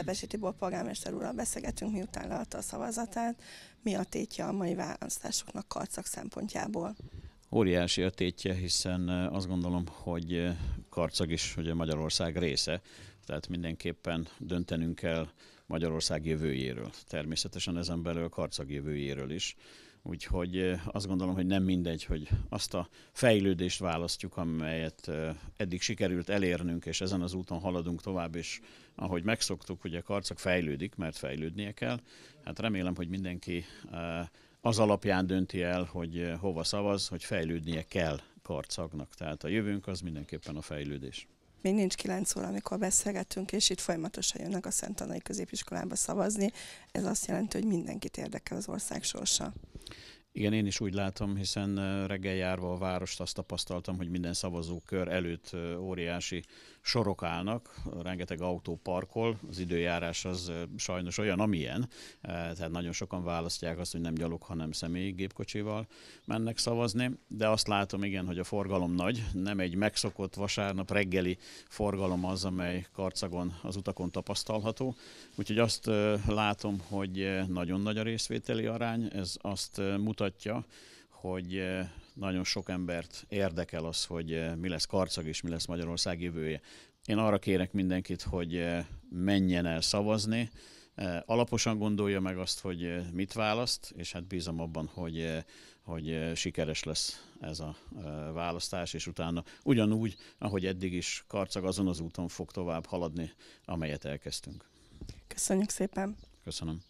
Szepesi Tibor polgármester úrral beszélgetünk, miután leadta a szavazatát. Mi a tétje a mai választásoknak karcak szempontjából? Óriási a tétje, hiszen eh, azt gondolom, hogy eh, Karcag is ugye Magyarország része, tehát mindenképpen döntenünk kell Magyarország jövőjéről. Természetesen ezen belül Karcag jövőjéről is. Úgyhogy azt gondolom, hogy nem mindegy, hogy azt a fejlődést választjuk, amelyet eddig sikerült elérnünk, és ezen az úton haladunk tovább, és ahogy megszoktuk, hogy a karcak fejlődik, mert fejlődnie kell. Hát remélem, hogy mindenki az alapján dönti el, hogy hova szavaz, hogy fejlődnie kell karcagnak. Tehát a jövőnk az mindenképpen a fejlődés. Még nincs kilenc óra, amikor beszélgetünk, és itt folyamatosan jönnek a Szent Tanai Középiskolába szavazni. Ez azt jelenti, hogy mindenkit érdekel az ország sorsa. Igen, én is úgy látom, hiszen reggel járva a várost azt tapasztaltam, hogy minden szavazókör előtt óriási sorok állnak, rengeteg autó parkol, az időjárás az sajnos olyan, amilyen, tehát nagyon sokan választják azt, hogy nem gyalog, hanem személyi gépkocsival mennek szavazni, de azt látom igen, hogy a forgalom nagy, nem egy megszokott vasárnap reggeli forgalom az, amely karcagon az utakon tapasztalható, úgyhogy azt látom, hogy nagyon nagy a részvételi arány, ez azt mutatja, mutatja, hogy eh, nagyon sok embert érdekel az, hogy eh, mi lesz Karcag és mi lesz Magyarország jövője. Én arra kérek mindenkit, hogy eh, menjen el szavazni, alaposan gondolja meg azt, hogy mit választ, és hát bízom abban, hogy, hogy sikeres lesz ez a választás, és utána ugyanúgy, ahogy eddig is Karcag azon az úton fog tovább haladni, amelyet elkezdtünk. Köszönjük szépen! Köszönöm.